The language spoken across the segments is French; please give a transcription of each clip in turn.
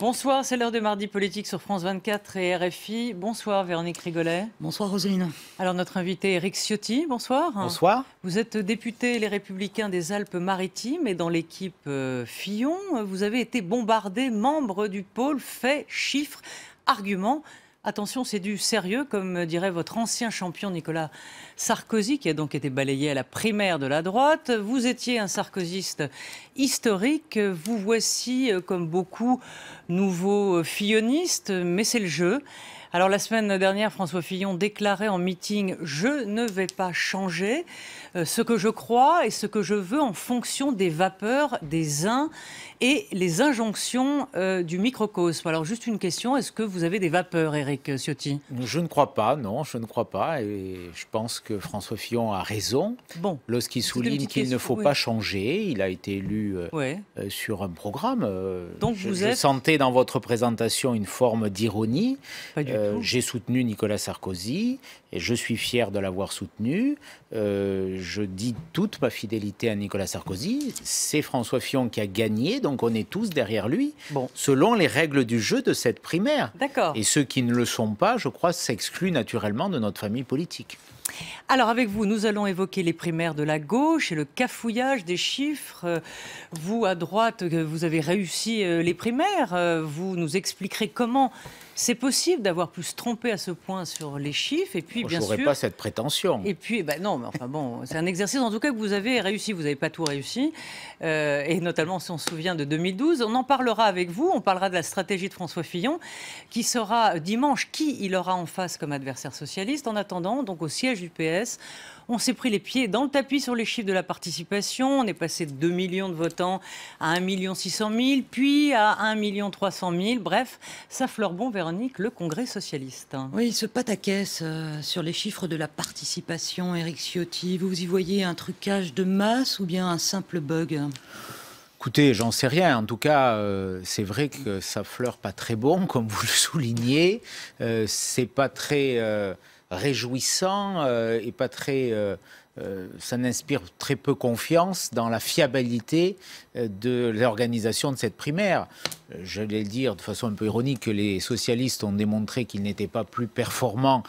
Bonsoir, c'est l'heure de Mardi Politique sur France 24 et RFI. Bonsoir Véronique Rigolet. Bonsoir Roselyne. Alors notre invité Eric Ciotti, bonsoir. Bonsoir. Vous êtes député Les Républicains des Alpes-Maritimes et dans l'équipe euh, Fillon, vous avez été bombardé membre du pôle fait chiffre, arguments Attention, c'est du sérieux, comme dirait votre ancien champion Nicolas Sarkozy, qui a donc été balayé à la primaire de la droite. Vous étiez un sarkozyste historique. Vous voici, euh, comme beaucoup, nouveau euh, Fillonistes. mais c'est le jeu. Alors la semaine dernière, François Fillon déclarait en meeting ⁇ Je ne vais pas changer euh, ce que je crois et ce que je veux en fonction des vapeurs des uns et les injonctions euh, du microcosme. Alors juste une question, est-ce que vous avez des vapeurs, Eric Ciotti Je ne crois pas, non, je ne crois pas. Et je pense que François Fillon a raison. Bon, Lorsqu'il souligne qu'il ne faut pas changer, il a été élu euh, euh, sur un programme. Donc je, vous êtes... sentais dans votre présentation une forme d'ironie. J'ai soutenu Nicolas Sarkozy et je suis fier de l'avoir soutenu. je dis toute ma fidélité à Nicolas Sarkozy. C'est François Fillon qui a gagné donc on est tous derrière lui, selon les règles du jeu de cette primaire. Et ceux qui ne le sont pas, je crois, s'excluent naturellement de notre famille politique. Alors avec vous, nous allons évoquer les primaires de la gauche et le cafouillage des chiffres. Euh, vous, à droite, euh, vous avez réussi euh, les primaires. Vous nous expliquerez comment c'est possible d'avoir pu se tromper à ce point sur les chiffres. Et puis, oh, bien sûr. pas cette prétention. Et puis, bah non, mais enfin bon, c'est un exercice en tout cas que vous avez réussi. Vous n'avez pas tout réussi. Euh, et notamment, si on se souvient de 2012, on en parlera avec vous. On parlera de la stratégie de François Fillon, qui sera euh, dimanche qui il aura en face comme adversaire socialiste. En attendant, donc au siège du PS, on s'est pris les pieds dans le tapis sur les chiffres de la participation. On est passé de 2 millions de votants à 1 600 000, puis à 1 300 000. Bref, ça fleure bon, Véronique, le Congrès socialiste. Oui, ce pataquès caisse euh, sur les chiffres de la participation, Eric Ciotti, vous y voyez un trucage de masse ou bien un simple bug Écoutez, j'en sais rien. En tout cas, euh, c'est vrai que ça fleure pas très bon, comme vous le soulignez. Euh, c'est pas très réjouissant euh, et pas très. Euh, euh, ça n'inspire très peu confiance dans la fiabilité de l'organisation de cette primaire. Je vais le dire de façon un peu ironique que les socialistes ont démontré qu'ils n'étaient pas plus performants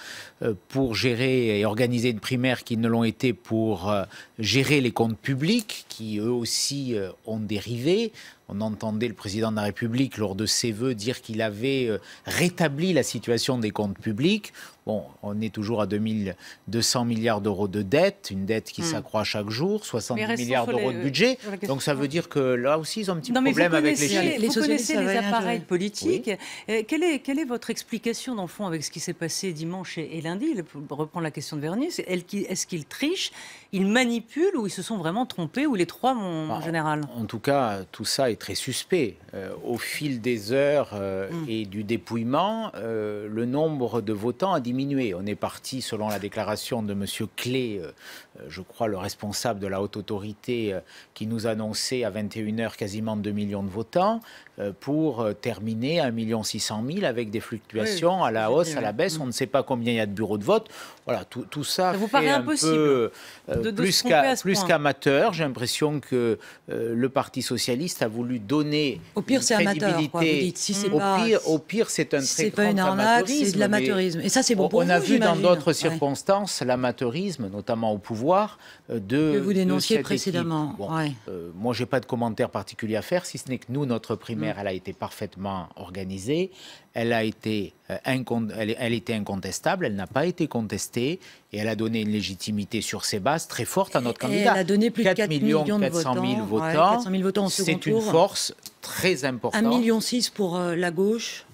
pour gérer et organiser une primaire qu'ils ne l'ont été pour gérer les comptes publics, qui eux aussi ont dérivé. On entendait le président de la République lors de ses vœux dire qu'il avait rétabli la situation des comptes publics. Bon, on est toujours à 2200 milliards d'euros de dette, une dette qui hmm. s'accroît chaque jour, 70 milliards d'euros de euh, budget. Donc ça veut dire que là aussi, ils ont un petit problème avec les chiffres. Vous les appareils politiques. Euh, quelle, est, quelle est votre explication, dans le fond, avec ce qui s'est passé dimanche et, lundi Reprendre la question de Vernier, est-ce qu'ils trichent, ils manipulent ou ils se sont vraiment trompés ou les trois en, bah, général En tout cas, tout ça est très suspect. Euh, au fil des heures hmm. et du dépouillement, le nombre de votants a diminué on est parti, selon la déclaration de M. Clé, euh, euh, je crois le responsable de la haute autorité, euh, qui nous annonçait à 21h quasiment 2 millions de votants. Euh, pour euh, terminer à 1,6 million avec des fluctuations à la hausse, à la baisse. On ne sait pas combien il y a de bureaux de vote. Voilà, tout, ça, ça vous paraît impossible euh, plus, plus qu'amateur. J'ai l'impression que le Parti socialiste a voulu donner au pire, c'est Amateur, Si c'est au, pire, c'est un très c'est grand pas une arnaque, C'est de l'amateurisme. Et ça, c'est bon on, on a vu dans d'autres circonstances l'amateurisme, notamment au pouvoir, de que vous dénonciez précédemment. Bon, ouais. moi, j'ai pas de commentaire particulier à faire, si ce n'est que nous, notre primaire elle a été parfaitement organisée, elle, a été, euh, était incontestable, elle n'a pas été contestée et elle a donné une légitimité sur ses bases très forte à notre candidat. Elle a donné plus 4 de 4 millions, de votants, 000 votants. 400 C'est une force très importante. 1,6 million pour euh, la gauche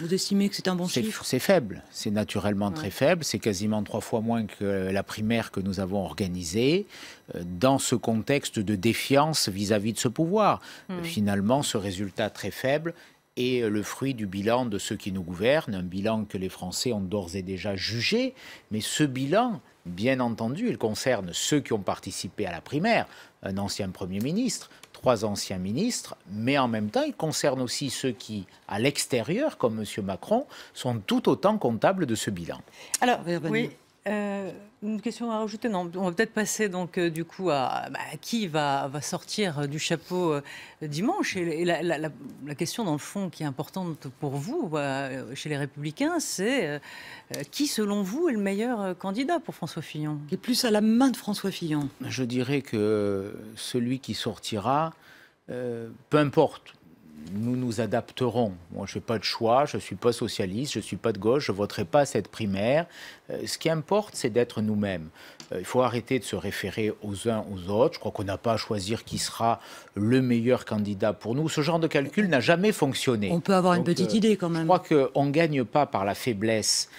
vous estimez que c'est un bon chiffre C'est faible, c'est naturellement très faible, c'est quasiment trois fois moins que la primaire que nous avons organisée, euh, dans ce contexte de défiance vis-à-vis de ce pouvoir. Hmm. Finalement, ce résultat très faible est le fruit du bilan de ceux qui nous gouvernent, un bilan que les Français ont d'ores et déjà jugé, mais ce bilan, bien entendu, il concerne ceux qui ont participé à la primaire, un ancien Premier ministre, trois anciens ministres, mais en même temps, il concerne aussi ceux qui, à l'extérieur, comme M. Macron, sont tout autant comptables de ce bilan. Alors, oui. Euh, une question à rajouter on va peut-être passer donc euh, du coup bah, à, qui va, va, sortir euh, du chapeau euh, dimanche. Et, la, question dans le fond qui est importante pour vous chez les Républicains, c'est qui selon vous est le meilleur candidat pour François Fillon Qui est plus à la main de François Fillon Je dirais que celui qui sortira, peu importe nous nous adapterons. Moi, je n'ai pas de choix, je ne suis pas socialiste, je ne suis pas de gauche, je ne voterai pas à cette primaire. Euh, ce qui importe, c'est d'être nous-mêmes. Euh, il faut arrêter de se référer aux uns aux autres. Je crois qu'on n'a pas à choisir qui sera le meilleur candidat pour nous. Ce genre de calcul n'a jamais fonctionné. On peut avoir une euh, petite idée quand même. Je crois qu'on ne gagne pas par la faiblesse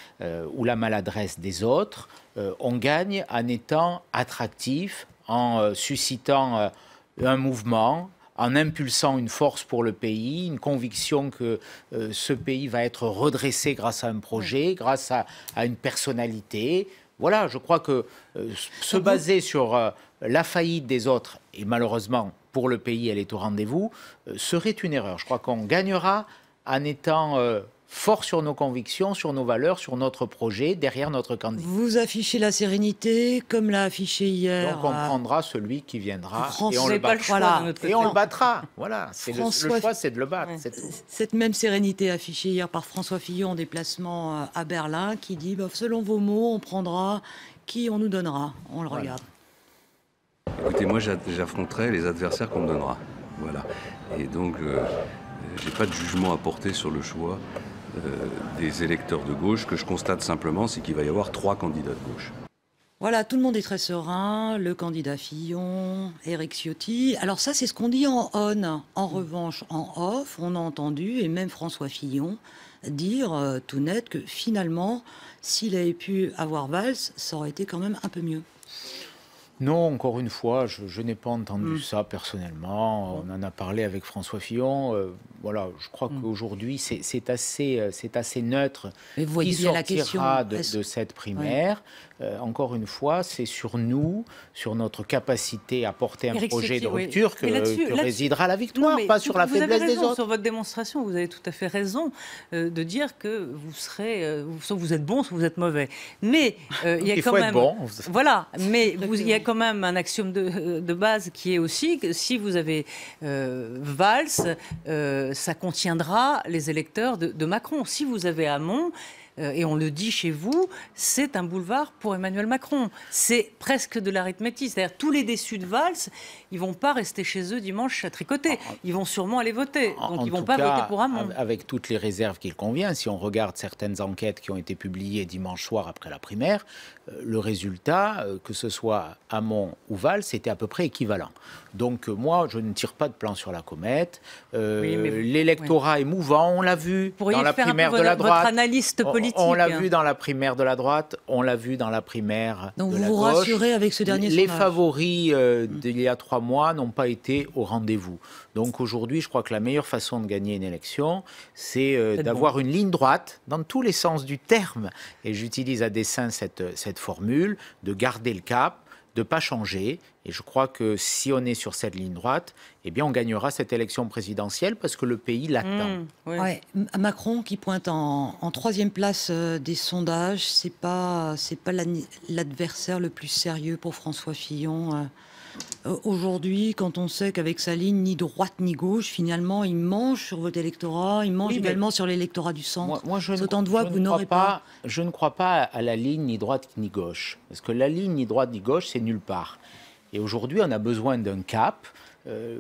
ou la maladresse des autres. on gagne en étant attractif, en suscitant un mouvement, en impulsant une force pour le pays, une conviction que euh, ce pays va être redressé grâce à un projet, grâce à, une personnalité. Voilà, je crois que euh, se baser sur euh, la faillite des autres, et malheureusement pour le pays elle est au rendez-vous, serait une erreur. Je crois qu'on gagnera en étant fort sur nos convictions, sur nos valeurs, sur notre projet, derrière notre candidat. Vous affichez la sérénité, comme l'a affiché hier. Donc on euh, prendra celui qui viendra et on le battra. voilà. le le, choix, c'est de le battre. Cette même sérénité affichée hier par François Fillon en déplacement euh, à Berlin, qui dit bah, selon vos mots, on prendra qui on nous donnera. On le regarde. Écoutez, moi j'affronterai les adversaires qu'on me donnera. Voilà. Et donc, euh, j'ai pas de jugement à porter sur le choix euh, des électeurs de gauche que je constate simplement, c'est qu'il va y avoir trois candidats de gauche. Voilà, tout le monde est très serein. Le candidat Fillon, Eric Ciotti. Alors ça, c'est ce qu'on dit en on. En revanche, en off, on a entendu, et même François Fillon, dire euh, tout net que finalement, s'il avait pu avoir Valls, ça aurait été quand même un peu mieux. Non, encore une fois, je, n'ai pas entendu hmm. ça personnellement. On en a parlé avec François Fillon. Euh, voilà, je crois mm. qu'aujourd'hui, euh, c'est assez, neutre. Mais voyez Qui sortira la question, de, cette primaire euh, Encore une fois, c'est sur nous, sur notre capacité à porter un projet de rupture que, résidera la victoire, pas sur la faiblesse des autres. Sur votre démonstration, vous avez tout à fait raison euh, de dire que vous serez, soit vous êtes bon, soit vous êtes mauvais. Mais il y a quand même, bon. voilà, mais il y a quand même un axiome de, de, base qui est aussi que si vous avez Valls, ça contiendra les électeurs de, Macron. Si vous avez Hamon, euh, et on le dit chez vous, c'est un boulevard pour Emmanuel Macron. C'est presque de l'arithmétique. C'est-à-dire tous les déçus de Valls, ils vont pas rester chez eux dimanche à tricoter. Ils vont sûrement aller voter. Donc ils vont pas voter pour Hamon. Avec toutes les réserves qu'il convient, si on regarde certaines enquêtes qui ont été publiées dimanche soir après la primaire, euh, le résultat, euh, que ce soit Amont ou Val, c'était à peu près équivalent. Donc euh, moi, je ne tire pas de plan sur la comète. L'électorat est mouvant, on l'a vu dans la primaire de la droite. On, l'a vu dans la primaire de la droite, on l'a vu dans la primaire de la gauche. Donc vous vous rassurez avec ce dernier Les favoris d'il y a trois mois n'ont pas été au rendez-vous. Donc aujourd'hui, je crois que la meilleure façon de gagner une élection, c'est euh, d'avoir une ligne droite dans tous les sens du terme. Et j'utilise à dessein cette, euh, cette formule, de garder le cap, de ne pas changer. Et je crois que si on est sur cette ligne droite, eh bien, on gagnera cette élection présidentielle parce que le pays l'attend. Mmh, Macron qui pointe en, en, troisième place euh, des sondages, c'est pas c'est pas l'adversaire le plus sérieux pour François Fillon. Euh, aujourd'hui, quand on sait qu'avec sa ligne, ni droite ni gauche, finalement, il mange sur votre électorat, il mange également sur l'électorat du centre. Moi, autant de voix que vous n'aurez pas, Je ne crois pas à la ligne ni droite ni gauche. Parce que la ligne ni droite ni gauche, c'est nulle part. Et aujourd'hui, on a besoin d'un cap euh,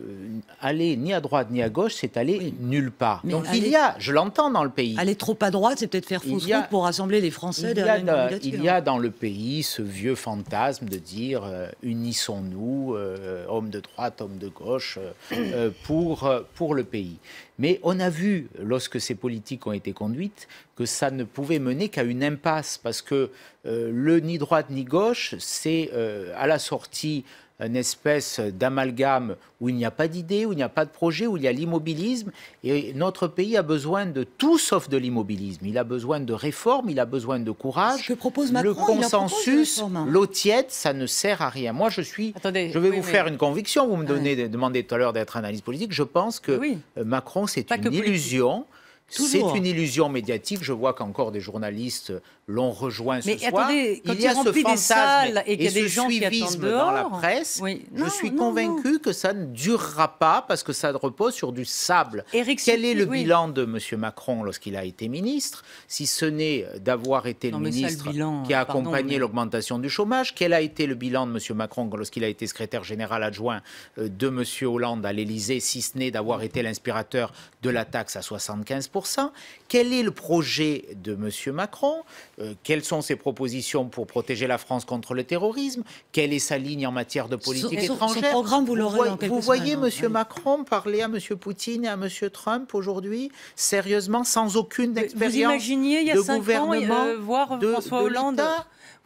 aller ni à droite ni à gauche, c'est aller nulle part. Donc il y a, je l'entends dans le pays. Aller trop à droite, c'est peut-être faire fausse route pour rassembler les Français il y, a, il y a dans le pays ce vieux fantasme de dire euh, unissons-nous, euh, hommes de droite, hommes de gauche, pour, pour le pays. Mais on a vu, lorsque ces politiques ont été conduites, que ça ne pouvait mener qu'à une impasse, parce que le ni droite ni gauche, c'est à la sortie une espèce d'amalgame où il n'y a pas d'idée, où il n'y a pas de projet, où il y a l'immobilisme. Et notre pays a besoin de tout sauf de l'immobilisme. Il a besoin de réformes, il a besoin de courage. Je propose Macron, le consensus, l'eau tiède, ça ne sert à rien. Moi, je suis. Attendez, je vais vous faire une conviction. Vous me ah donnez, demandez tout à l'heure d'être analyste politique. Je pense que euh, Macron, c'est une illusion. C'est une illusion médiatique. Je vois qu'encore des journalistes l'on rejoint ce Mais soir. il y a ce fantasme et, des suivisme dans la presse. je suis convaincu que ça ne durera pas parce que ça repose sur du sable. Quel est le bilan de M. Macron lorsqu'il a été ministre, si ce n'est d'avoir été le ministre qui a accompagné l'augmentation du chômage Quel a été le bilan de M. Macron lorsqu'il a été secrétaire général adjoint euh, de M. Hollande à l'Elysée si ce n'est d'avoir été l'inspirateur de la taxe à 75 Quel est le projet de M. Macron euh, quelles sont ses propositions pour protéger la France contre le terrorisme, quelle est sa ligne en matière de politique étrangère. vous, voyez M. Hein. Macron parler à M. Poutine et à M. Trump aujourd'hui, sérieusement, sans aucune expérience vous imaginiez, il y a de cinq gouvernement, ans, euh, voir François Hollande.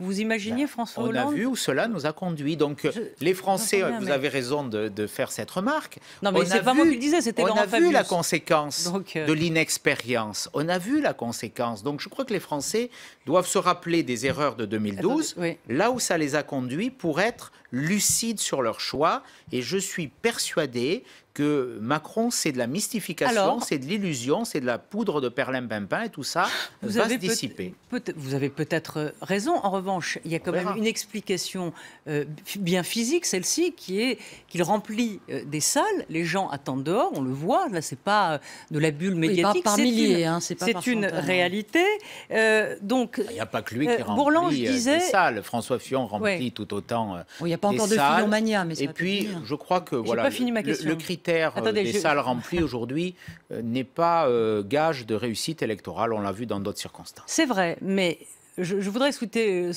Vous imaginez ben, François Hollande On a vu où cela nous a conduit. Donc euh, les Français, vous avez raison de, faire cette remarque. Non mais c'est pas moi qui disais, c'était On a vu la conséquence de l'inexpérience. On a vu la conséquence. Donc je crois que les Français doivent se rappeler des erreurs de 2012, là où ça les a conduits pour être lucides sur leur choix. Et je suis persuadé que Macron, c'est de la mystification, c'est de l'illusion, c'est de la poudre de perlimpinpin et tout ça vous va se dissiper. Peut vous avez peut-être euh, raison. En revanche, il y a quand même une explication euh, bien physique, celle-ci, qui est qu'il remplit euh, des salles. Les gens attendent dehors, on le voit. Là, c'est pas de la bulle médiatique. par milliers, hein, c'est une hein. réalité. donc il n'y a pas que lui qui euh, remplit euh, salles. François Fion remplit tout autant. Euh, il n'y a pas encore de fillon mais Et puis, je crois que le, critère des salles remplies aujourd'hui n'est pas gage de réussite électorale. On l'a vu dans d'autres circonstances. C'est vrai, mais je, voudrais citer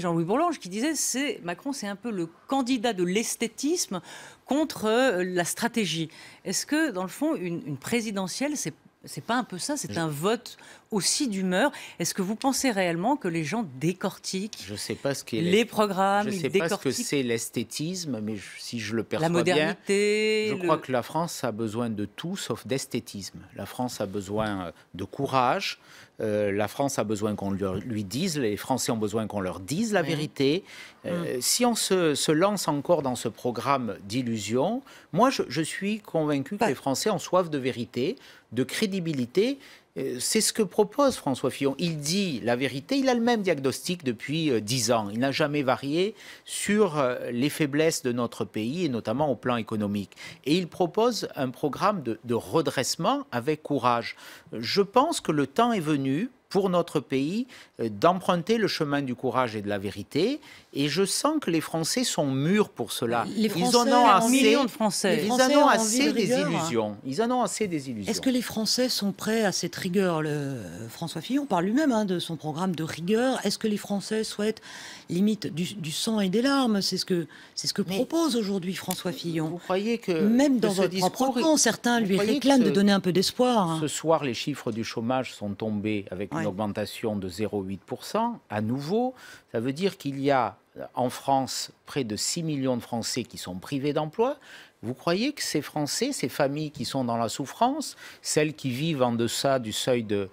Jean-Louis Bourlange qui disait c'est Macron, c'est un peu le candidat de l'esthétisme contre la stratégie. Est-ce que dans le fond, une, présidentielle, c'est c'est pas un peu ça, c'est un vote aussi d'humeur. Est-ce que vous pensez réellement que les gens décortiquent je sais pas ce les programmes Je ne sais pas ce que c'est l'esthétisme, mais si je le perçois la modernité, je crois que la France a besoin de tout sauf d'esthétisme. La France a besoin euh, de courage, euh, la France a besoin qu'on lui dise, les Français ont besoin qu'on leur dise la vérité. Euh, mm. Si on se, lance encore dans ce programme d'illusion, moi je, suis convaincu que les Français ont soif de vérité, de crédibilité. Euh, c'est ce que propose François Fillon. Il dit la vérité, il a le même diagnostic depuis euh, dix ans. Il n'a jamais varié sur euh, les faiblesses de notre pays, et notamment au plan économique. Et il propose un programme de, de redressement avec courage. Je pense que le temps est venu pour notre pays d'emprunter le chemin du courage et de la vérité et je sens que les Français sont mûrs pour cela. Les Français, ils en ont assez, de Français. ils en ont, assez des illusions. Ils en ont assez des illusions. Est-ce que les Français sont prêts à cette rigueur Le... François Fillon parle lui-même hein, de son programme de rigueur. Est-ce que les Français souhaitent limite du, sang et des larmes C'est ce que c'est ce que propose aujourd'hui François Fillon. Vous croyez que même dans votre propre camp, certains lui réclament de donner un peu d'espoir. Hein. Ce soir, les chiffres du chômage sont tombés avec une augmentation de 0,8 à nouveau. Ça veut dire qu'il y a en France près de 6 millions de Français qui sont privés d'emploi. Vous croyez que ces Français, ces familles qui sont dans la souffrance, celles qui vivent en deçà du seuil de,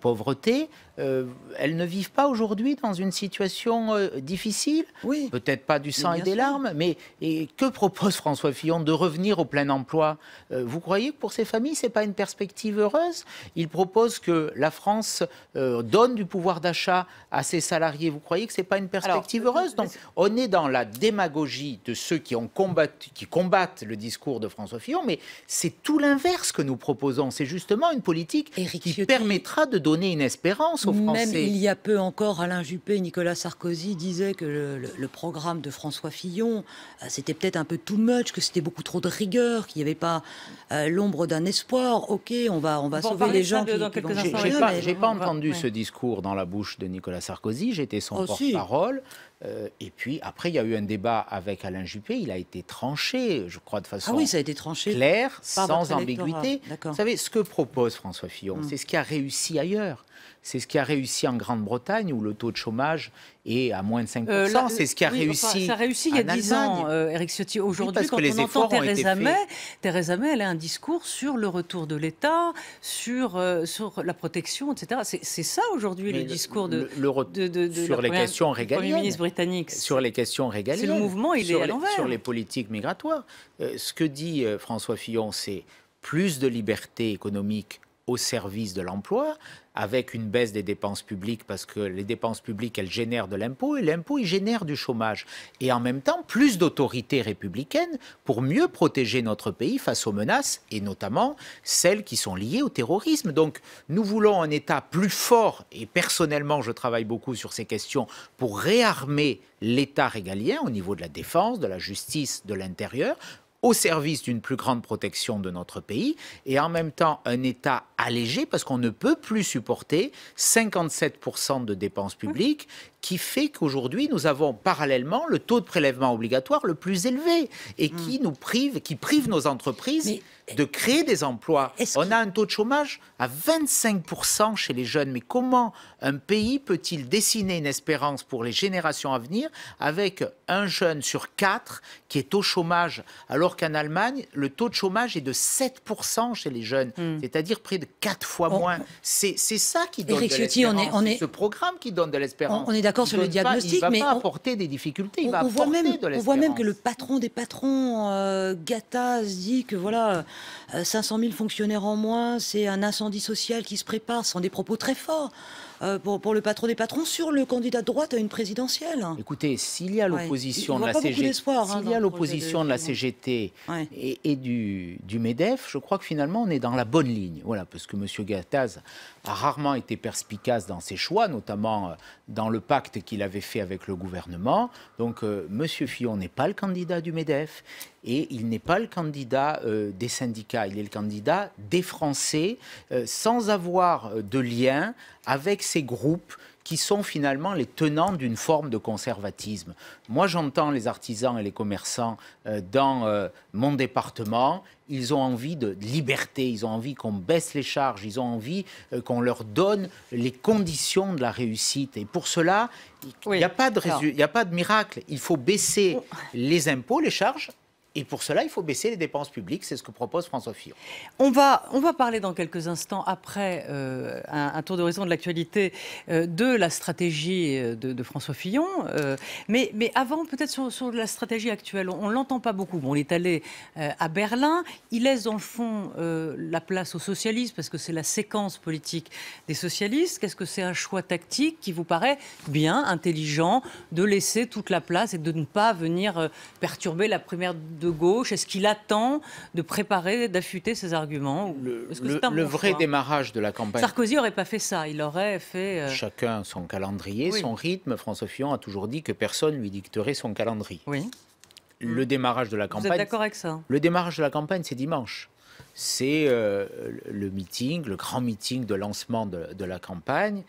pauvreté, euh, elles ne vivent pas aujourd'hui dans une situation euh, difficile Oui. Peut-être pas du sang et des larmes, mais et que propose François Fillon de revenir au plein emploi euh, Vous croyez que pour ces familles, c'est pas une perspective heureuse Il propose que la France donne du pouvoir d'achat à ses salariés. Vous croyez que c'est pas une perspective heureuse Donc, on est dans la démagogie de ceux qui ont qui combattent le discours de François Fillon, mais c'est tout l'inverse que nous proposons. C'est justement une politique qui permettra de donner une espérance aux Français. Même il y a peu encore, Alain Juppé, Nicolas Sarkozy disaient que le, programme de François Fillon, euh, c'était peut-être un peu too much, que c'était beaucoup trop de rigueur, qu'il n'y avait pas euh, l'ombre d'un espoir. Ok, on va, on va sauver les gens. J'ai pas, entendu ce discours dans la bouche de Nicolas Sarkozy. J'étais son oh, porte-parole. Euh, et puis après, il y a eu un débat avec Alain Juppé. Il a été tranché, je crois, de façon ah claire, sans ambiguïté. Vous savez, ce que propose François Fillon, mm. c'est ce qui a réussi ailleurs. C'est ce qui a réussi en Grande-Bretagne, où le taux de chômage est à moins de 5%. Euh, c'est ce qui a réussi. ça a réussi il y a 10 ans, Eric euh, Ciotti. Aujourd'hui, quand on entend Theresa May, Theresa May, elle a un discours sur le retour de l'État, sur, euh, la protection, etc. C'est ça aujourd'hui le, discours de. Le, sur les questions régaliennes. Premier ministre britannique. Sur les questions régaliennes. le mouvement, il est à l'envers. Sur les politiques migratoires. ce que dit François Fillon, c'est plus de liberté économique au service de l'emploi, avec une baisse des dépenses publiques parce que les dépenses publiques, elles génèrent de l'impôt et l'impôt, il génère du chômage. Et en même temps, plus d'autorités républicaines pour mieux protéger notre pays face aux menaces et notamment celles qui sont liées au terrorisme. Donc, nous voulons un État plus fort et personnellement, je travaille beaucoup sur ces questions pour réarmer l'État régalien au niveau de la défense, de la justice, de l'intérieur, au service d'une plus grande protection de notre pays et en même temps un État allégé parce qu'on ne peut plus supporter 57% de dépenses publiques qui fait qu'aujourd'hui, nous avons parallèlement le taux de prélèvement obligatoire le plus élevé et mm. qui nous prive, qui prive nos entreprises. de créer des emplois. On a un taux de chômage à 25% chez les jeunes. Mais comment un pays peut-il dessiner une espérance pour les générations à venir avec un jeune sur quatre qui est au chômage, alors qu'en Allemagne, le taux de chômage est de 7% chez les jeunes, mm. c'est-à-dire près de 4 fois moins. C'est ça qui donne de l'espérance. On ce programme qui donne de l'espérance sur va pas on, des difficultés. Il voit même, voit même que le patron des patrons, euh, Gata, se dit que voilà, 500 euh, 000 fonctionnaires en moins, c'est un incendie social qui se prépare. Ce sont des propos très forts. Euh, pour, le patron des patrons sur le candidat de droite à une présidentielle. Écoutez, s'il y a hein, l'opposition de, la, l'opposition de, la CGT et, du, du, MEDEF, je crois que finalement on est dans la bonne ligne. Voilà, parce que M. Gattaz a rarement été perspicace dans ses choix, notamment euh, dans le pacte qu'il avait fait avec le gouvernement. Donc euh, Monsieur M. Fillon n'est pas le candidat du MEDEF et il n'est pas le candidat euh, des syndicats, il est le candidat des Français, euh, sans avoir euh, de lien avec ces groupes qui sont finalement les tenants d'une forme de conservatisme. Moi, j'entends les artisans et les commerçants dans mon département. Ils ont envie de liberté, ils ont envie qu'on baisse les charges, ils ont envie qu'on leur donne les conditions de la réussite. Et pour cela, il n'y a, pas de miracle. Il faut baisser oh. les impôts, les charges et pour cela, il faut baisser les dépenses publiques. C'est ce que propose François Fillon. On va, on va parler dans quelques instants, après euh, un, tour d'horizon de l'actualité, euh, de la stratégie euh, de, François Fillon. mais, mais avant, peut-être sur, la stratégie actuelle, on ne l'entend pas beaucoup. Bon, on est allé à Berlin. Il laisse dans le fond la place aux socialistes, parce que c'est la séquence politique des socialistes. Qu'est-ce que c'est un choix tactique qui vous paraît bien, intelligent, de laisser toute la place et de ne pas venir perturber la première de gauche Est-ce qu'il attend de préparer, d'affûter ses arguments Le, vrai démarrage de la campagne. Sarkozy n'aurait pas fait ça. Il aurait fait. Euh, Chacun son calendrier, son rythme. François Fillon a toujours dit que personne lui dicterait son calendrier. Oui. Le démarrage de la campagne. d'accord avec ça Le démarrage de la campagne, c'est dimanche c'est euh, le meeting, le grand meeting de lancement de, la campagne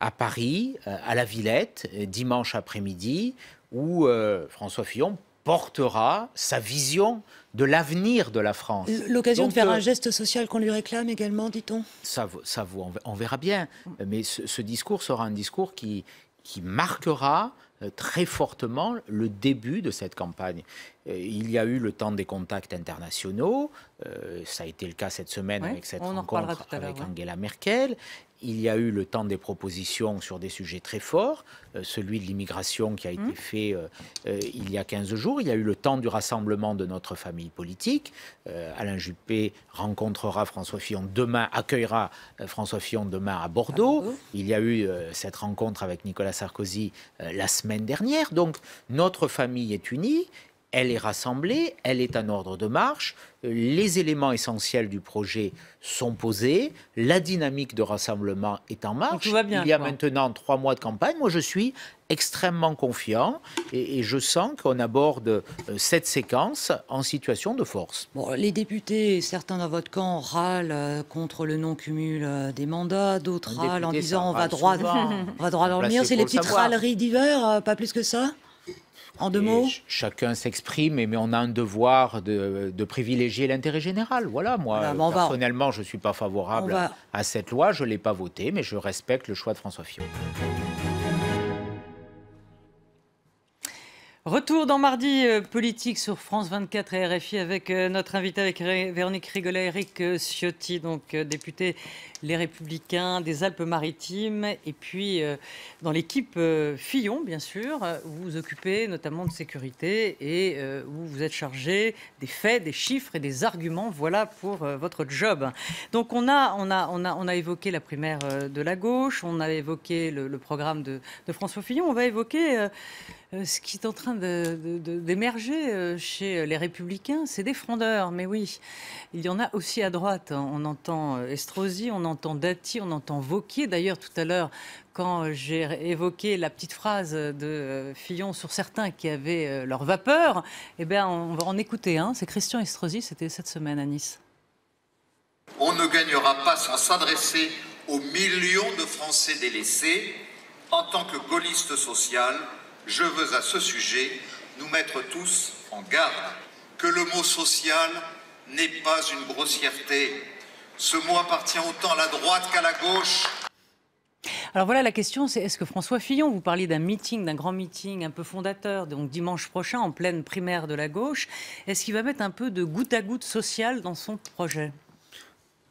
à Paris, euh, à la Villette, dimanche après-midi, où François Fillon portera sa vision de l'avenir de la France. L'occasion de faire euh, un geste social qu'on lui réclame également, dit-on ça, ça, on verra bien. Mais ce, discours sera un discours qui, qui marquera euh, très fortement le début de cette campagne. Euh, il y a eu le temps des contacts internationaux, ça a été le cas cette semaine avec cette rencontre avec Angela Merkel, il y a eu le temps des propositions sur des sujets très forts, euh, celui de l'immigration qui a été mmh. fait euh, euh, il y a 15 jours. Il y a eu le temps du rassemblement de notre famille politique. Alain Juppé rencontrera François Fillon demain, accueillera François Fillon demain À Bordeaux. Il y a eu cette rencontre avec Nicolas Sarkozy la semaine dernière. Donc notre famille est unie elle est rassemblée, elle est en ordre de marche, euh, les éléments essentiels du projet sont posés, la dynamique de rassemblement est en marche. Il y a maintenant trois mois de campagne, moi je suis extrêmement confiant et, je sens qu'on aborde euh, cette séquence en situation de force. Bon, les députés, certains dans votre camp râlent euh, contre le non-cumul des mandats, d'autres râlent en disant on va, droit, on dans le mur, c'est les petites râleries d'hiver, pas plus que ça en deux mots Chacun s'exprime, mais on a un devoir de, privilégier l'intérêt général. Voilà, moi, personnellement, je ne suis pas favorable à cette loi, je ne l'ai pas votée, mais je respecte le choix de François Fillon. Retour dans Mardi euh, Politique sur France 24 et RFI avec euh, notre invité, avec Véronique Rigola, Eric euh, Ciotti, donc député Les Républicains des Alpes-Maritimes. Et puis dans l'équipe Fillon, bien sûr, vous vous occupez notamment de sécurité et où vous êtes chargé des faits, des chiffres et des arguments. Voilà pour votre job. Donc on a, on a, on a, on a évoqué la primaire de la gauche, on a évoqué le, programme de, de, François Fillon, on va évoquer euh, ce qui est en train d'émerger euh, chez les Républicains, c'est des frondeurs. Mais oui, il y en a aussi à droite. Hein. On entend euh, Estrosi, on entend Dati, on entend Vauquier. D'ailleurs, tout à l'heure, quand j'ai évoqué la petite phrase de Fillon sur certains qui avaient leur vapeur, eh bien, on va en écouter C'est Christian Estrosi, c'était cette semaine à Nice. On ne gagnera pas sans s'adresser aux millions de Français délaissés en tant que gaulliste social je veux à ce sujet nous mettre tous en garde que le mot social n'est pas une grossièreté. Ce mot appartient autant à la droite qu'à la gauche. Alors voilà la question, c'est est-ce que François Fillon, vous parliez d'un meeting, d'un grand meeting un peu fondateur, donc dimanche prochain en pleine primaire de la gauche, est-ce qu'il va mettre un peu de goutte à goutte social dans son projet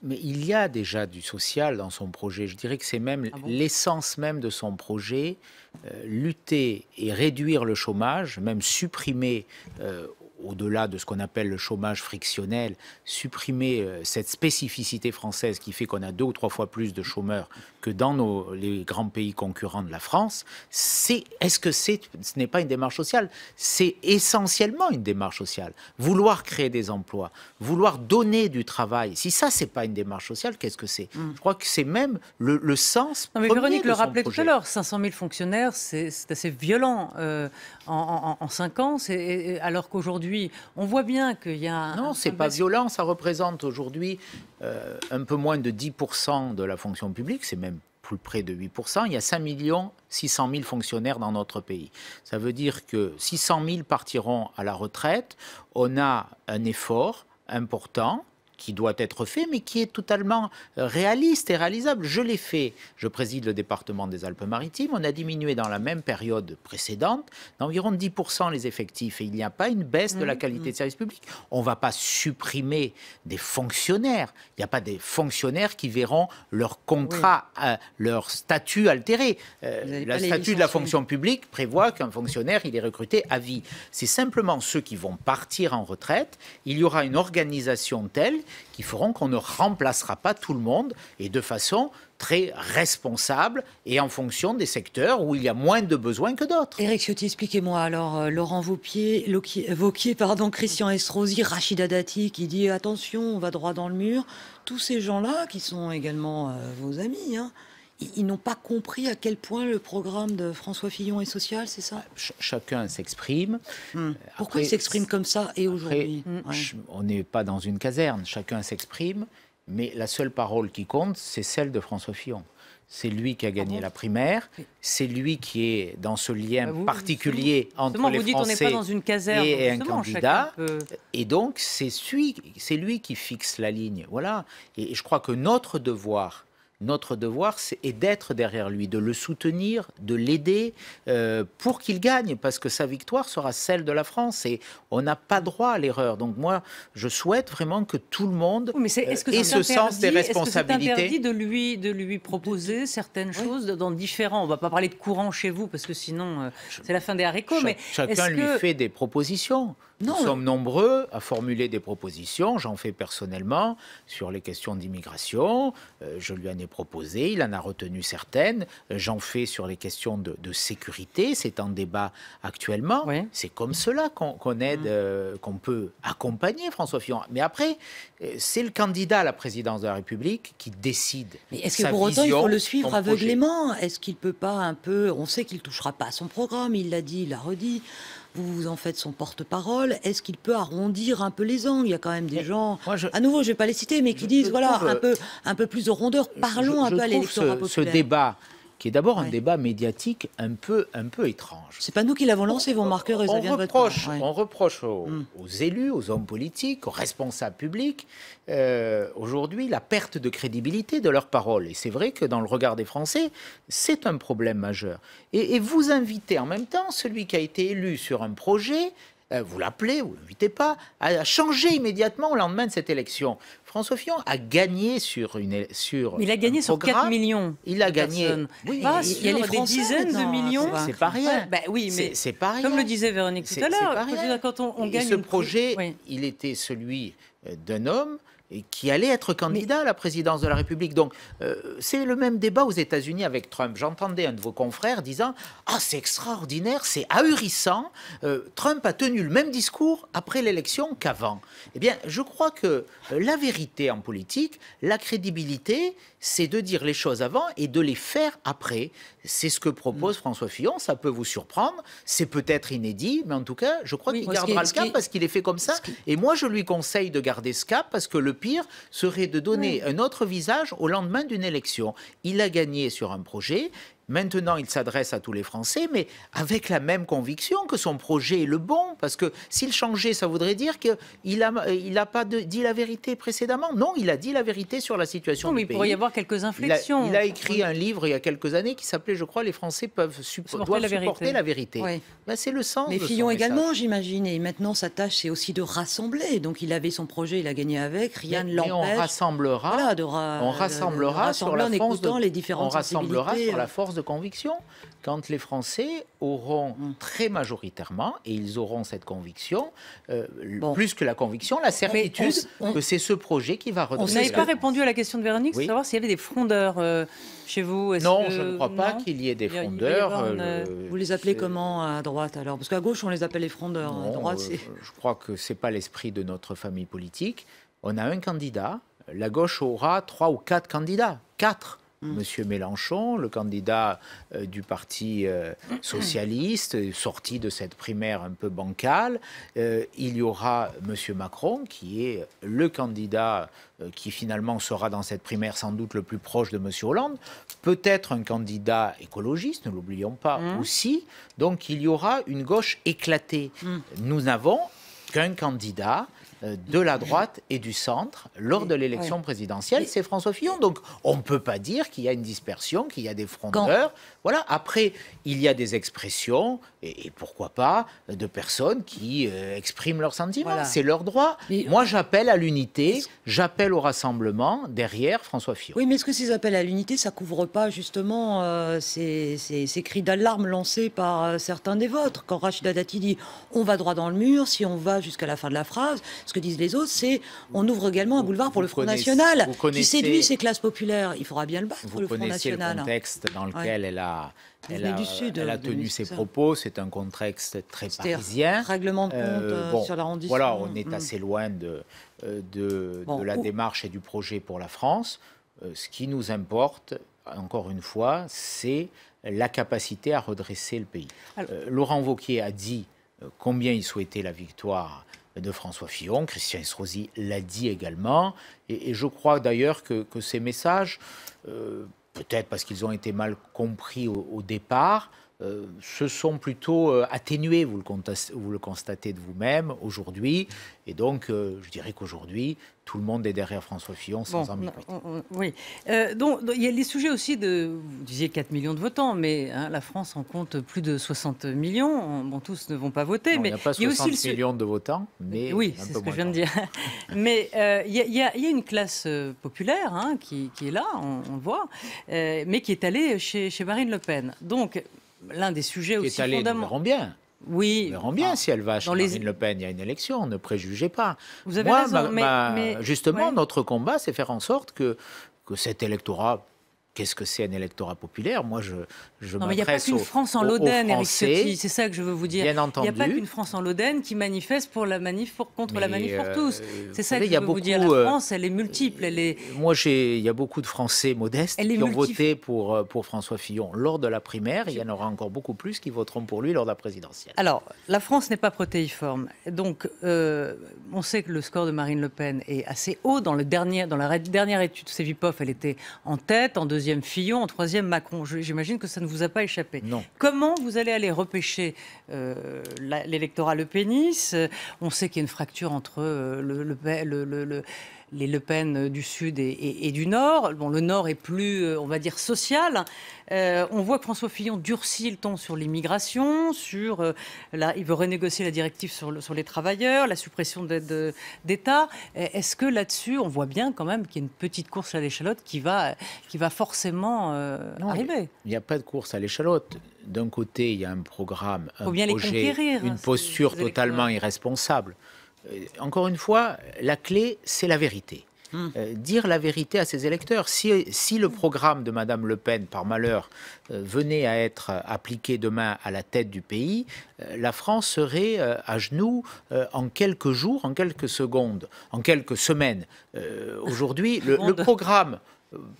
mais il y a déjà du social dans son projet. Je dirais que c'est même ah l'essence même de son projet. Euh, lutter et réduire le chômage, même supprimer euh, au-delà de ce qu'on appelle le chômage frictionnel, supprimer euh, cette spécificité française qui fait qu'on a deux ou trois fois plus de chômeurs que dans nos, les grands pays concurrents de la France, c'est, est-ce que c'est, ce n'est pas une démarche sociale C'est essentiellement une démarche sociale. Vouloir créer des emplois, vouloir donner du travail, si ça, c'est pas une démarche sociale, qu'est-ce que c'est mm. Je crois que c'est même le, le sens. Non, mais Véronique le rappelait tout à l'heure, 500 000 fonctionnaires, c'est, assez violent euh, en, en, en, 5 ans, alors qu'aujourd'hui, on voit bien qu'il y a... non, c'est pas violent, ça représente aujourd'hui euh, un peu moins de 10% de la fonction publique, c'est même plus près de 8%, il y a 5 600 000 fonctionnaires dans notre pays. Ça veut dire que 600 000 partiront à la retraite. On a un effort important qui doit être fait, mais qui est totalement euh, réaliste et réalisable. Je l'ai fait. Je préside le département des Alpes-Maritimes. On a diminué dans la même période précédente d'environ 10% les effectifs. Et il n'y a pas une baisse de la mm, qualité mm. de service public. On ne va pas supprimer des fonctionnaires. Il n'y a pas des fonctionnaires qui verront leur contrat, euh, leur statut altéré. Euh, la le statut de la fonction publique prévoit qu'un fonctionnaire, il est recruté à vie. C'est simplement ceux qui vont partir en retraite. Il y aura une organisation telle qui feront qu'on ne remplacera pas tout le monde et de façon très responsable et en fonction des secteurs où il y a moins de besoins que d'autres. Éric Ciotti, expliquez-moi alors, euh, Laurent euh, Vauquier, pardon, Christian Estrosi, Rachida Dati qui dit attention, on va droit dans le mur, tous ces gens-là qui sont également euh, vos amis, hein, ils n'ont pas compris à quel point le programme de François Fillon est social, c'est ça Chacun s'exprime. Hmm. Euh, Pourquoi il s'exprime comme ça et aujourd'hui hmm, On n'est pas dans une caserne, chacun s'exprime, mais la seule parole qui compte, c'est celle de François Fillon. C'est lui qui a gagné ah la primaire. C'est lui qui est dans ce lien particulier entre les Français dans une caserne, et un candidat. Et donc, c'est lui, lui qui fixe la ligne. Voilà. Et je crois que notre devoir, notre devoir est d'être derrière lui, de le soutenir, de l'aider euh, pour qu'il gagne, parce que sa victoire sera celle de la France. Et on n'a pas droit à l'erreur. Donc moi, je souhaite vraiment que tout le monde mais ait ce sens des responsabilités. Est-ce interdit de lui, de lui proposer certaines choses dans différents On ne va pas parler de courant chez vous, parce que sinon, euh, c'est la fin des haricots. mais chacun lui fait des propositions. Nous sommes nombreux à formuler des propositions, j'en fais personnellement, sur les questions d'immigration. Euh, je lui en ai proposé, il en a retenu certaines. Euh, j'en fais sur les questions de, sécurité, c'est en débat actuellement. C'est comme cela qu'on mm. euh, qu'on peut accompagner François Fillon. Mais après, c'est le candidat à la présidence de la République qui décide. Mais est-ce que pour autant il faut le suivre aveuglément Est-ce qu'il peut pas un peu. On sait qu'il ne touchera pas à son programme, il l'a dit, il l'a redit vous en faites son porte-parole. Est-ce qu'il peut arrondir un peu les angles Il y a quand même des gens, à nouveau, je ne vais pas les citer, mais qui disent, voilà, un, euh, peu, un peu plus de rondeur, parlons un peu à l'électorat Ce débat qui est d'abord un débat médiatique un peu, un peu étrange. C'est pas nous qui l'avons lancé, vos marqueurs, ils on reproche, on reproche hmm. aux, élus, aux hommes politiques, aux responsables publics, euh, aujourd'hui, la perte de crédibilité de leurs paroles. Et c'est vrai que dans le regard des Français, c'est un problème majeur. et vous invitez en même temps celui qui a été élu sur un projet euh, vous l'appelez, vous ne l'invitez pas, à changer immédiatement au lendemain de cette élection. François Fillon a gagné sur une sur Il a gagné sur 4 millions. Il a gagné. il y a des dizaines de millions. C'est pas rien. Bah oui, mais pas Comme le disait Véronique tout à l'heure, quand on, gagne ce projet, il était celui euh, d'un homme qui allait être candidat à la présidence de la République. Donc, euh, c'est le même débat aux États-Unis avec Trump. J'entendais un de vos confrères disant Ah, c'est extraordinaire, c'est ahurissant. Euh, Trump a tenu le même discours après l'élection qu'avant. Eh bien, je crois que euh, la vérité en politique, la crédibilité, c'est de dire les choses avant et de les faire après. C'est ce que propose mm. François Fillon. Ça peut vous surprendre. C'est peut-être inédit, mais en tout cas, je crois qu'il gardera le cap parce qu'il est fait comme ça. Et moi, je lui conseille de garder ce cap parce que le pire serait de donner un autre visage au lendemain d'une élection. Il a gagné sur un projet. Maintenant, il s'adresse à tous les Français, mais avec la même conviction que son projet est le bon, parce que s'il changeait, ça voudrait dire qu'il n'a il a pas dit la vérité précédemment. Non, il a dit la vérité sur la situation il pourrait y avoir quelques inflexions. Il a, écrit un livre il y a quelques années qui s'appelait, je crois, Les Français peuvent supporter, doivent la supporter vérité. la vérité. Ben, c'est le sens. Mais Fillon également, j'imagine. Et maintenant, sa tâche, c'est aussi de rassembler. Donc, il avait son projet, il a gagné avec. Rien ne l'empêche. On rassemblera. on rassemblera sur la force les différentes. On rassemblera sur la force de conviction quand les Français auront hum. très majoritairement, et ils auront cette conviction, euh, plus que la conviction, la certitude que c'est ce projet qui va redonner. Vous n'avez pas répondu à la question de Véronique, savoir s'il y avait des frondeurs euh, chez vous. Non, je ne crois pas qu'il y ait des frondeurs. Euh, vous les appelez comment à droite alors Parce qu'à gauche, on les appelle les frondeurs. Hein, je crois que ce n'est pas l'esprit de notre famille politique. On a un candidat. La gauche aura trois ou quatre candidats. Quatre. Monsieur mmh. Mélenchon, le candidat euh, du Parti euh, socialiste, sorti de cette primaire un peu bancale. Euh, il y aura Monsieur Macron, qui est le candidat qui finalement sera dans cette primaire sans doute le plus proche de Monsieur Hollande. Peut-être un candidat écologiste, ne l'oublions pas mmh. aussi. Donc il y aura une gauche éclatée. Mmh. Nous avons candidat euh, de la droite et du centre lors de l'élection présidentielle, c'est François Fillon. Donc on ne peut pas dire qu'il y a une dispersion, qu'il y a des frondeurs. Voilà, après, il y a des expressions, et, pourquoi pas, de personnes qui euh, expriment leurs sentiments. C'est leur droit. Moi, j'appelle à l'unité, j'appelle au rassemblement derrière François Fillon. Oui, mais est-ce que ces appels à l'unité, ça couvre pas justement euh, ces, ces, cris d'alarme lancés par certains des vôtres Quand Rachida Dati dit on va droit dans le mur, si on va jusqu'à la fin de la phrase. Ce que disent les autres, c'est on ouvre également un boulevard pour le Front National, qui séduit ces classes populaires. Il faudra bien le battre, vous le Front National. le contexte dans lequel elle a... Elle a, tenu ses propos, c'est un contexte très parisien. Règlement de euh, compte euh, sur l'arrondissement. Voilà, on est mmh. assez loin de, euh, de, la démarche et du projet pour la France. ce qui nous importe, encore une fois, c'est la capacité à redresser le pays. Laurent Vauquier a dit euh, combien il souhaitait la victoire de François Fillon. Christian Estrosi l'a dit également. Et, je crois d'ailleurs que, ces messages, euh, peut-être parce qu'ils ont été mal compris au départ, se euh, sont plutôt euh, atténués vous le, constatez, de vous-même aujourd'hui. Et donc, euh, je dirais qu'aujourd'hui, tout le monde est derrière François Fillon sans Oui. donc, il y a les sujets aussi de. Vous disiez 4 millions de votants, mais hein, la France en compte plus de 60 millions. Bon, tous ne vont pas voter, mais. Il n'y a pas 60 millions de votants, mais. Oui, c'est ce que je viens de dire. mais il y, a une classe populaire hein, qui, est là, on, le voit, mais qui est allée chez, chez Marine Le Pen. Donc, l'un des sujets qui est allé, fondamentaux. Nous bien. Oui. bien ah, si elle va chez Marine Le Pen, il y a une élection, ne préjugez pas. Vous avez raison, mais, justement, notre combat, c'est faire en sorte que, que cet électorat qu'est-ce que c'est un électorat populaire Moi, je, je Non, mais il n'y a pas qu'une France en Lodène, Eric c'est ça que je veux vous dire. entendu. Il n'y a pas qu'une France en Loden qui manifeste pour la manif pour, contre la manif pour euh, tous. C'est ça que je veux vous dire. La euh, France, elle est multiple. Elle est... Euh, moi, il y a beaucoup de Français modestes qui ont voté pour, pour François Fillon lors de la primaire. Il y en aura encore beaucoup plus qui voteront pour lui lors de la présidentielle. Alors, la France n'est pas protéiforme. Donc, on sait que le score de Marine Le Pen est assez haut. Dans, le dernier, dans la dernière étude Sévipov, elle était en tête, en deuxième Fillon, en troisième Macron. J'imagine que ça ne vous a pas échappé. Non. Comment vous allez aller repêcher euh, l'électorat Le Pénis On sait qu'il y a une fracture entre euh, le, le, le les Le Pen du Sud et, du Nord. Bon, le Nord est plus, euh, on va dire, social. Euh, on voit que François Fillon durcit le ton sur l'immigration, sur euh, il veut renégocier la directive sur, les travailleurs, la suppression d'aide d'État. Est-ce que là-dessus, on voit bien quand même qu'il y a une petite course à l'échalote qui va, qui va forcément arriver Il n'y a pas de course à l'échalote. D'un côté, il y a un programme, un projet, une hein, posture totalement irresponsable. Euh, encore une fois, la clé, c'est la vérité. Hmm. Euh, dire la vérité à ses électeurs. Si, si, le programme de Mme Le Pen, par malheur, euh, venait à être appliqué demain à la tête du pays, la France serait à genoux en quelques jours, en quelques secondes, en quelques semaines. Aujourd'hui, le programme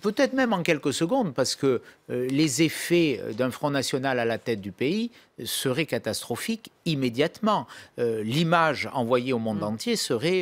peut-être même en quelques secondes, parce que euh, les effets euh, d'un Front National à la tête du pays seraient catastrophiques immédiatement. Euh, l'image envoyée au monde mm. entier serait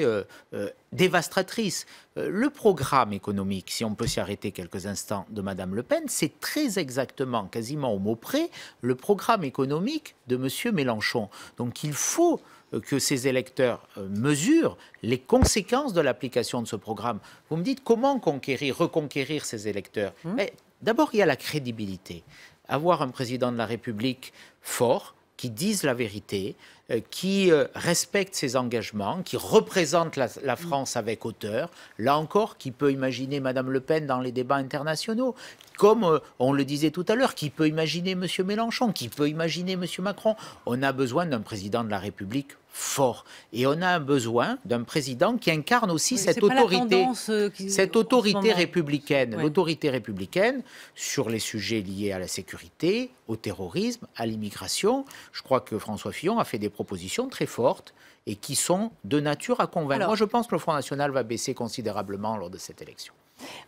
dévastatrice. Le programme économique, si on peut s'y arrêter quelques instants, de Mme Le Pen, c'est très exactement, quasiment au mot près, le programme économique de M. Mélenchon. Donc il faut euh, que ces électeurs euh, mesurent les conséquences de l'application de ce programme. Vous me dites comment conquérir, reconquérir ces électeurs mmh. Mais D'abord, il y a la crédibilité. Avoir un président de la République fort, qui dise la vérité, euh, qui euh, respecte ses engagements, qui représente la, France avec hauteur, là encore, qui peut imaginer Madame Le Pen dans les débats internationaux, comme euh, on le disait tout à l'heure, qui peut imaginer Monsieur Mélenchon, qui peut imaginer Monsieur Macron. On a besoin d'un président de la République fort. Et on a un besoin d'un président qui incarne aussi cette autorité, euh, cette autorité républicaine, l'autorité républicaine sur les sujets liés à la sécurité, au terrorisme, à l'immigration. Je crois que François Fillon a fait des propositions très fortes et qui sont de nature à convaincre. Moi, je pense que le Front National va baisser considérablement lors de cette élection.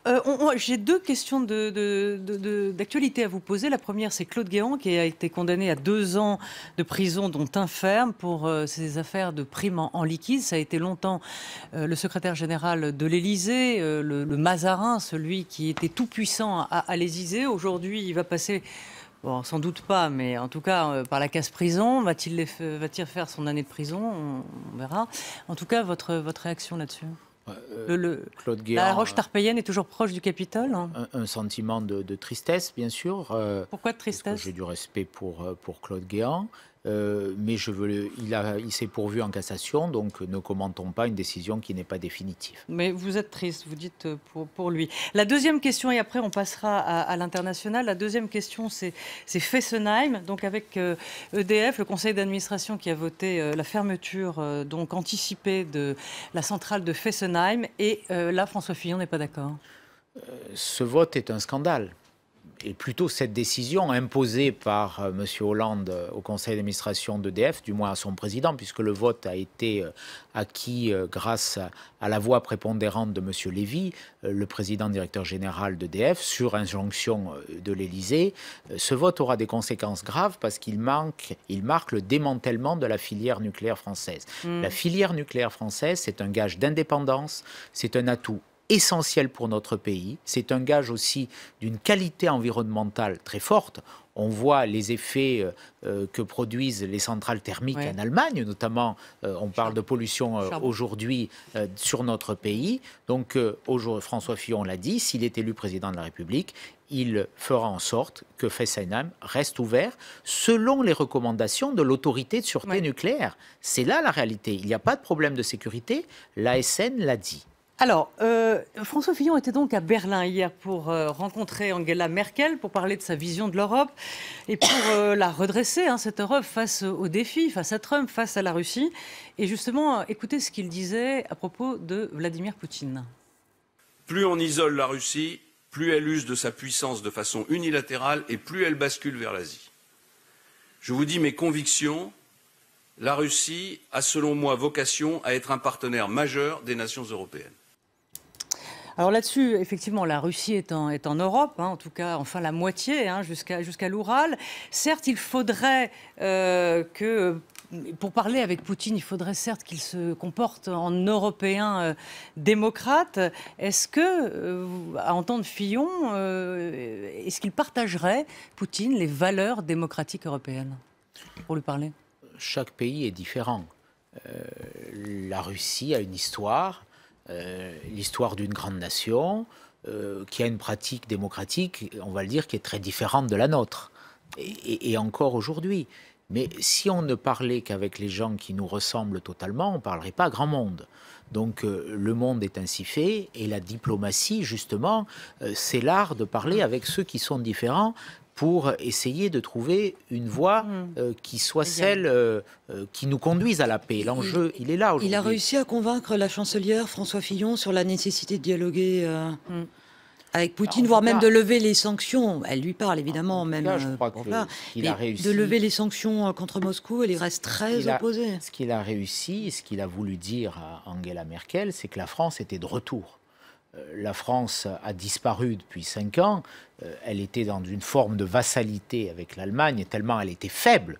Euh, j'ai deux questions d'actualité de, à vous poser. La première, c'est Claude Guéant, qui a été condamné à deux ans de prison, dont un ferme, pour euh, ses affaires de primes en, liquide. Ça a été longtemps euh, le secrétaire général de l'Élysée, le, Mazarin, celui qui était tout puissant à, l'Élysée. Aujourd'hui, il va passer. Bon, sans doute pas, mais en tout cas, par la casse prison, va-t-il va faire son année de prison on, on, verra. En tout cas, votre, votre réaction là-dessus euh, Claude la roche euh, tarpeyenne est toujours proche du Capitole. Hein. Un, sentiment de, tristesse, bien sûr. Euh, Pourquoi de tristesse J'ai du respect pour, pour Claude Guéant. Euh, mais je veux il, s'est pourvu en cassation, donc ne commentons pas une décision qui n'est pas définitive. Mais vous êtes triste, vous dites euh, pour, lui. La deuxième question, et après on passera à, à l'international, la deuxième question c'est Fessenheim, donc avec EDF, euh, e le conseil d'administration qui a voté la fermeture donc anticipée de la centrale de Fessenheim, et là François Fillon n'est pas d'accord. ce vote est un scandale et plutôt cette décision imposée par euh, M. Hollande euh, au conseil d'administration d'EDF, du moins à son président, puisque le vote a été euh, acquis grâce à la voix prépondérante de M. Lévy, le président directeur général d'EDF, sur injonction de l'Élysée. Ce vote aura des conséquences graves parce qu'il marque le démantèlement de la filière nucléaire française. Hmm. La filière nucléaire française, c'est un gage d'indépendance, c'est un atout essentiel pour notre pays. C'est un gage aussi d'une qualité environnementale très forte. On voit les effets euh, euh, que produisent les centrales thermiques en Allemagne, notamment euh, on parle de pollution aujourd'hui sur notre pays. Donc François Fillon l'a dit, s'il est élu président de la République, il fera en sorte que Fessenheim reste ouvert selon les recommandations de l'autorité de sûreté nucléaire. C'est là la réalité. Il n'y a pas de problème de sécurité. L'ASN l'a dit. Alors, euh, François Fillon était donc à Berlin hier pour euh, rencontrer Angela Merkel, pour parler de sa vision de l'Europe et pour euh, la redresser, hein, cette Europe, face aux défis, face à Trump, face à la Russie. Et justement, écoutez ce qu'il disait à propos de Vladimir Poutine. Plus on isole la Russie, plus elle use de sa puissance de façon unilatérale et plus elle bascule vers l'Asie. Je vous dis mes convictions. La Russie a selon moi vocation à être un partenaire majeur des nations européennes. Alors là-dessus, effectivement, la Russie est en, est en Europe, hein, en tout cas, enfin la moitié, hein, jusqu'à jusqu'à l'Oural. Certes, il faudrait euh, que pour parler avec Poutine, il faudrait certes qu'il se comporte en européen euh, démocrate. Est-ce que, euh, à entendre Fillon, est-ce qu'il partagerait, Poutine, les valeurs démocratiques européennes Pour lui parler Chaque pays est différent. la Russie a une histoire euh, l'histoire d'une grande nation euh, qui a une pratique démocratique, on va le dire, qui est très différente de la nôtre, et, encore aujourd'hui. Mais si on ne parlait qu'avec les gens qui nous ressemblent totalement, on ne parlerait pas grand monde. Donc euh, le monde est ainsi fait, et la diplomatie, justement, c'est l'art de parler avec ceux qui sont différents, pour essayer de trouver une voie hmm. euh, qui soit celle euh, euh, qui nous conduise à la paix. L'enjeu, il, est là aujourd'hui. Il a réussi à convaincre la chancelière François Fillon sur la nécessité de dialoguer. Hmm. Avec bah, Poutine, voire même de lever les sanctions. Elle lui parle évidemment, même Il a réussi. de lever les sanctions contre Moscou, elle y reste très opposée. ce qu'il a réussi, ce qu'il a voulu dire à Angela Merkel, c'est que la France était de retour euh, la France a disparu depuis cinq ans, euh, elle était dans une forme de vassalité avec l'Allemagne, tellement elle était faible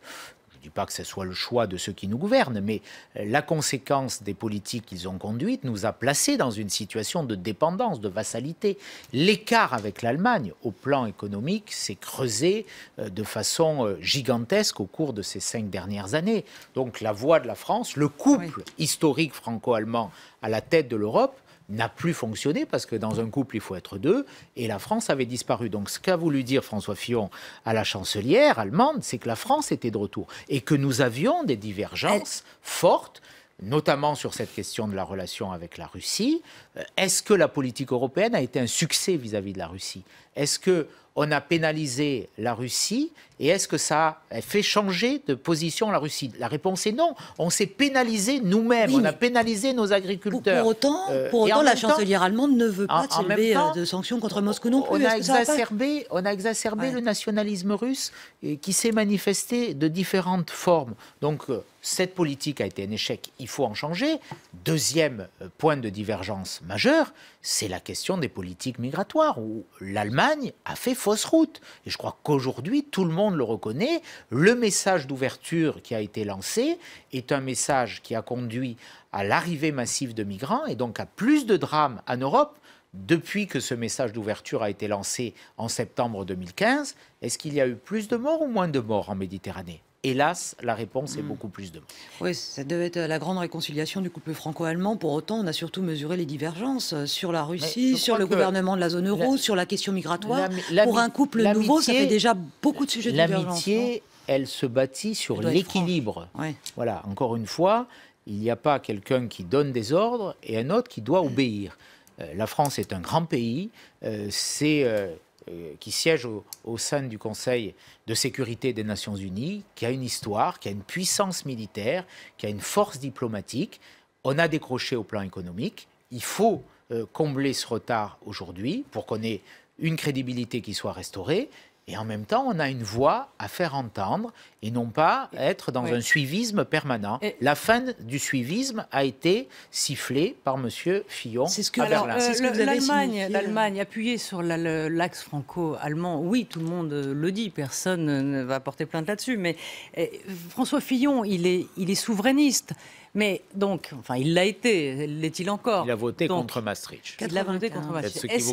je ne dis pas que ce soit le choix de ceux qui nous gouvernent, mais euh, la conséquence des politiques qu'ils ont conduites nous a placés dans une situation de dépendance, de vassalité. L'écart avec l'Allemagne au plan économique s'est creusé de façon gigantesque au cours de ces cinq dernières années. Donc la voix de la France, le couple historique franco-allemand à la tête de l'Europe, n'a plus fonctionné parce que dans un couple, il faut être deux et la France avait disparu. Donc ce qu'a voulu dire François Fillon à la chancelière allemande, c'est que la France était de retour et que nous avions des divergences fortes notamment sur cette question de la relation avec la Russie. Euh, est-ce que la politique européenne a été un succès vis-à-vis de la Russie Est-ce que on a pénalisé la Russie et est-ce que ça fait changer de position la Russie La réponse est non. On s'est pénalisé nous-mêmes, on a pénalisé nos agriculteurs. Pour, autant, euh, pour la chancelière allemande ne veut pas en, euh, de sanctions contre Moscou non plus. On a exacerbé, on a exacerbé le nationalisme russe euh, qui s'est manifesté de différentes formes. Donc, cette politique a été un échec, il faut en changer. Deuxième point de divergence majeur, c'est la question des politiques migratoires, où l'Allemagne a fait fausse route. Et je crois qu'aujourd'hui, tout le monde le reconnaît, le message d'ouverture qui a été lancé est un message qui a conduit à l'arrivée massive de migrants et donc à plus de drames en Europe depuis que ce message d'ouverture a été lancé en septembre 2015. Est-ce qu'il y a eu plus de morts ou moins de morts en Méditerranée Hélas, la réponse est hmm. beaucoup plus de Oui, ça devait être la grande réconciliation du couple franco-allemand. Pour autant, on a surtout mesuré les divergences euh, sur la Russie, sur le gouvernement de la zone euro, sur la question migratoire. pour un couple nouveau, ça fait déjà beaucoup de sujets de divergence. L'amitié, elle se bâtit sur l'équilibre. Voilà, encore une fois, il n'y a pas quelqu'un qui donne des ordres et un autre qui doit obéir. Euh, la France est un grand pays. Euh, c'est. Euh, qui siège au, sein du Conseil de sécurité des Nations Unies, qui a une histoire, qui a une puissance militaire, qui a une force diplomatique. On a décroché au plan économique. Il faut euh, combler ce retard aujourd'hui pour qu'on ait une crédibilité qui soit restaurée, et en même temps, on a une voix à faire entendre et non pas être dans un suivisme permanent. La fin du suivisme a été sifflée par M. Fillon. C'est ce que, l'Allemagne, l'Allemagne appuyée sur l'axe franco-allemand, oui, tout le monde euh, le dit, personne ne va porter plainte là-dessus, mais eh, François Fillon, il est, il est souverainiste. Mais donc, enfin, il l'a été, l'est-il encore Il a voté contre Maastricht. Il a voté contre Maastricht. Est-ce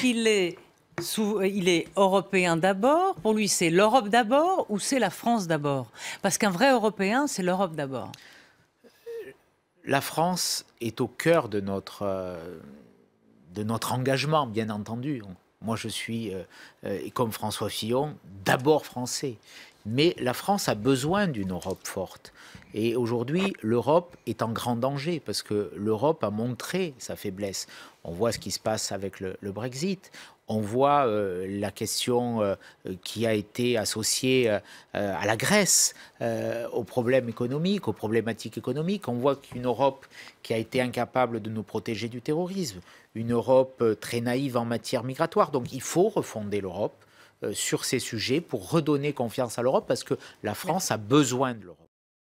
qu'il est, euh, il est européen d'abord Pour lui, c'est l'Europe d'abord ou c'est la France d'abord Parce qu'un vrai Européen, c'est l'Europe d'abord. Euh, la France est au cœur de notre, euh, de notre engagement, bien entendu. Moi, je suis, comme François Fillon, d'abord français. Mais la France a besoin d'une Europe forte. Et aujourd'hui, l'Europe est en grand danger parce que l'Europe a montré sa faiblesse. On voit ce qui se passe avec le, Brexit. On voit euh, la question euh, qui a été associée euh, à la Grèce, aux problèmes économiques, aux problématiques économiques. On voit qu'une Europe qui a été incapable de nous protéger du terrorisme, une Europe très naïve en matière migratoire. Donc il faut refonder l'Europe sur ces sujets pour redonner confiance à l'Europe parce que la France a besoin de l'Europe.